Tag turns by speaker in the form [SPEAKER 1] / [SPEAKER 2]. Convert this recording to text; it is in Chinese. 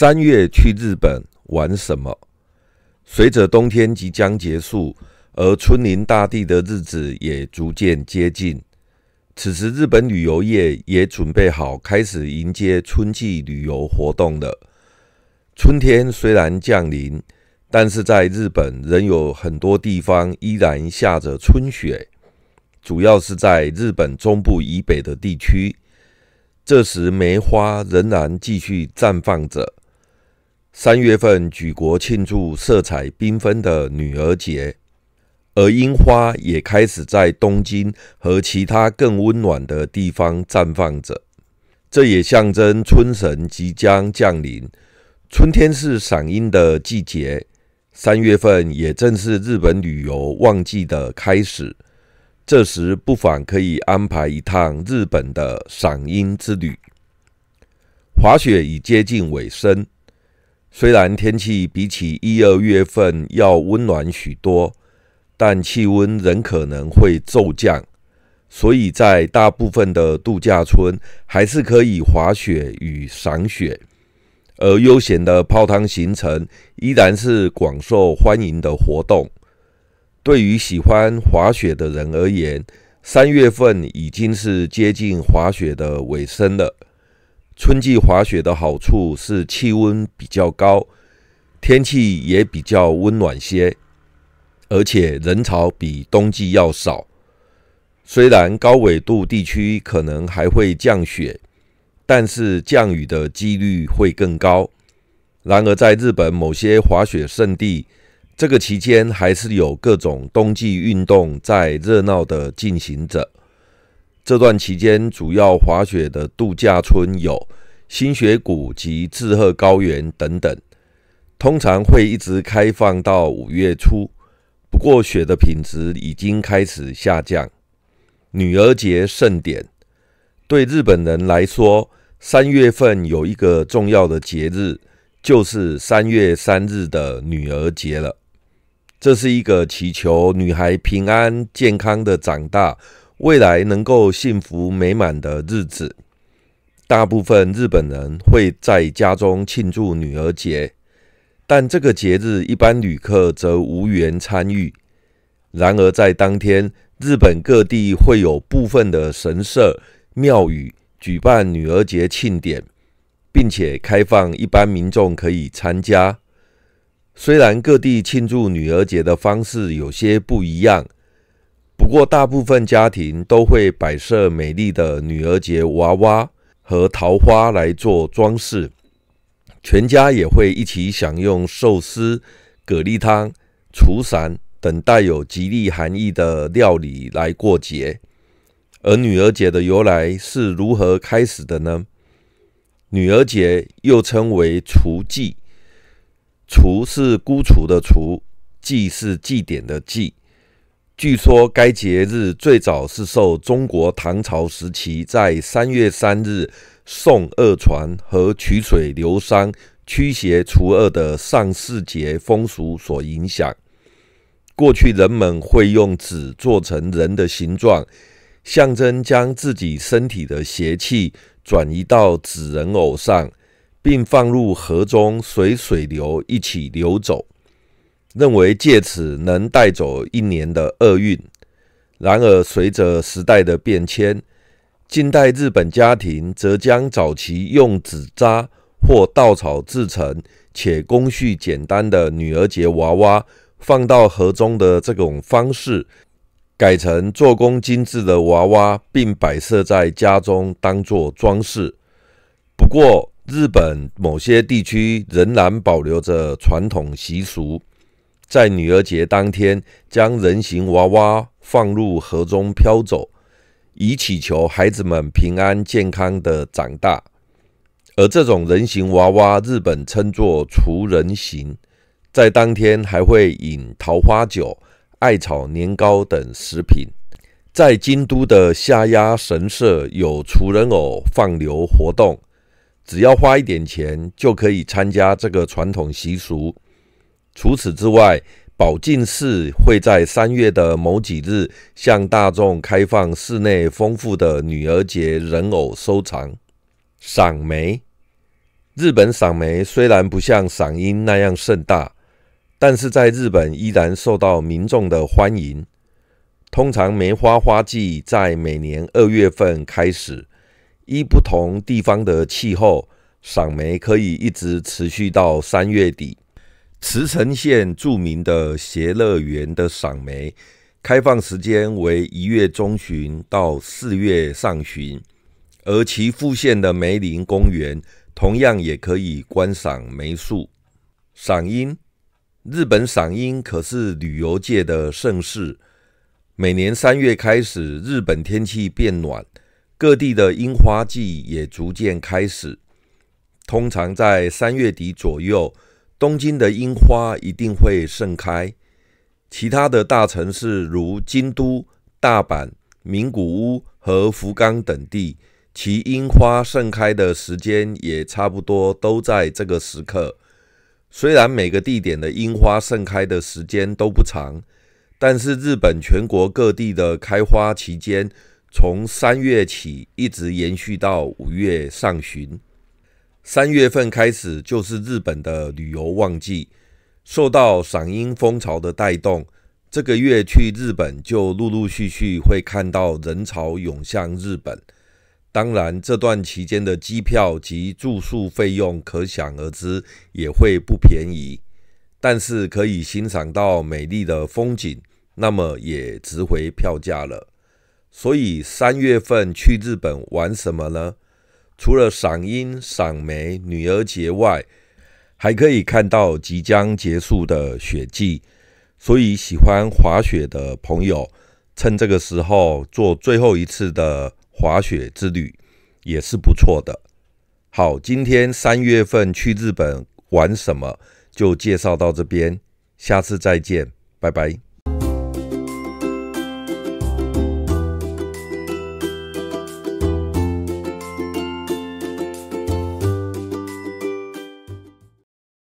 [SPEAKER 1] 三月去日本玩什么？随着冬天即将结束，而春临大地的日子也逐渐接近。此时，日本旅游业也准备好开始迎接春季旅游活动了。春天虽然降临，但是在日本仍有很多地方依然下着春雪，主要是在日本中部以北的地区。这时，梅花仍然继续绽放着。三月份，举国庆祝色彩缤纷的女儿节，而樱花也开始在东京和其他更温暖的地方绽放着。这也象征春神即将降临，春天是赏樱的季节。三月份也正是日本旅游旺季的开始，这时不妨可以安排一趟日本的赏樱之旅。滑雪已接近尾声。虽然天气比起一、二月份要温暖许多，但气温仍可能会骤降，所以在大部分的度假村还是可以滑雪与赏雪，而悠闲的泡汤行程依然是广受欢迎的活动。对于喜欢滑雪的人而言，三月份已经是接近滑雪的尾声了。春季滑雪的好处是气温比较高，天气也比较温暖些，而且人潮比冬季要少。虽然高纬度地区可能还会降雪，但是降雨的几率会更高。然而，在日本某些滑雪胜地，这个期间还是有各种冬季运动在热闹的进行着。这段期间主要滑雪的度假村有新雪谷及志贺高原等等，通常会一直开放到五月初。不过雪的品质已经开始下降。女儿节盛典对日本人来说，三月份有一个重要的节日，就是三月三日的女儿节了。这是一个祈求女孩平安健康的长大。未来能够幸福美满的日子，大部分日本人会在家中庆祝女儿节，但这个节日一般旅客则无缘参与。然而，在当天，日本各地会有部分的神社、庙宇举办女儿节庆典，并且开放一般民众可以参加。虽然各地庆祝女儿节的方式有些不一样。不过，大部分家庭都会摆设美丽的女儿节娃娃和桃花来做装饰，全家也会一起享用寿司、蛤蜊汤、厨伞等带有吉利含义的料理来过节。而女儿节的由来是如何开始的呢？女儿节又称为“除祭”，“除”是孤除的“除”，“祭”是祭典的“祭”。据说，该节日最早是受中国唐朝时期在三月三日送恶船和取水流觞驱邪除恶的上巳节风俗所影响。过去，人们会用纸做成人的形状，象征将自己身体的邪气转移到纸人偶上，并放入河中随水流一起流走。认为借此能带走一年的厄运。然而，随着时代的变迁，近代日本家庭则将早期用纸扎或稻草制成且工序简单的女儿节娃娃放到河中的这种方式，改成做工精致的娃娃，并摆设在家中当做装饰。不过，日本某些地区仍然保留着传统习俗。在女儿节当天，将人形娃娃放入河中漂走，以祈求孩子们平安健康的长大。而这种人形娃娃，日本称作“除人形”。在当天还会饮桃花酒、艾草年糕等食品。在京都的下鸭神社有除人偶放流活动，只要花一点钱就可以参加这个传统习俗。除此之外，宝镜寺会在三月的某几日向大众开放室内丰富的女儿节人偶收藏。赏梅，日本赏梅虽然不像赏樱那样盛大，但是在日本依然受到民众的欢迎。通常梅花花季在每年二月份开始，依不同地方的气候，赏梅可以一直持续到三月底。慈城县著名的斜乐园的赏梅开放时间为一月中旬到四月上旬，而其附县的梅林公园同样也可以观赏梅树、赏樱。日本赏樱可是旅游界的盛事，每年三月开始，日本天气变暖，各地的樱花季也逐渐开始，通常在三月底左右。东京的樱花一定会盛开。其他的大城市如京都、大阪、名古屋和福冈等地，其樱花盛开的时间也差不多都在这个时刻。虽然每个地点的樱花盛开的时间都不长，但是日本全国各地的开花期间，从三月起一直延续到五月上旬。三月份开始就是日本的旅游旺季，受到赏樱风潮的带动，这个月去日本就陆陆续续会看到人潮涌向日本。当然，这段期间的机票及住宿费用可想而知也会不便宜，但是可以欣赏到美丽的风景，那么也值回票价了。所以三月份去日本玩什么呢？除了赏樱、赏梅、女儿节外，还可以看到即将结束的雪季，所以喜欢滑雪的朋友，趁这个时候做最后一次的滑雪之旅，也是不错的。好，今天三月份去日本玩什么，就介绍到这边，下次再见，拜拜。